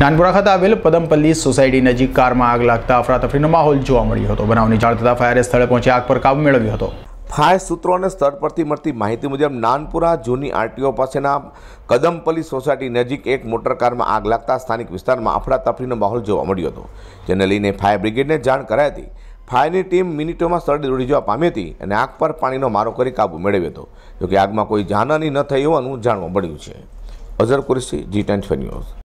નાનપુરા ખાતે આવેલ પદમપલ્લી સોસાયટી નજીક કારમાં આગ લાગતા અફરાતફરીનો માહોલ જોવા મળ્યો હતો બનાવની જાણ થતાં ફાયરે સ્થળે પહોંચી આગ પર કાબુ મેળવ્યો હતો ફાયર સૂત્રો અને સ્થળ પરથી મળતી માહિતી મુજબ નાનપુરા જૂની આરટીઓ પાસેના કદમપલ્લી સોસાયટી નજીક એક મોટરકારમાં આગ લાગતા સ્થાનિક વિસ્તારમાં અફડાતફડીનો માહોલ જોવા મળ્યો હતો જેને લઈને ફાયર બ્રિગેડને જાણ કરાઈ હતી ફાયરની ટીમ મિનિટોમાં સ્થળે દોડી જવા પામી હતી અને આગ પર પાણીનો મારો કરી કાબુ મેળવ્યો હતો જોકે આગમાં કોઈ જાનહાની ન થઈ હોવાનું જાણવા મળ્યું છે અઝર કુરેશી જી ટેન્ટ ન્યૂઝ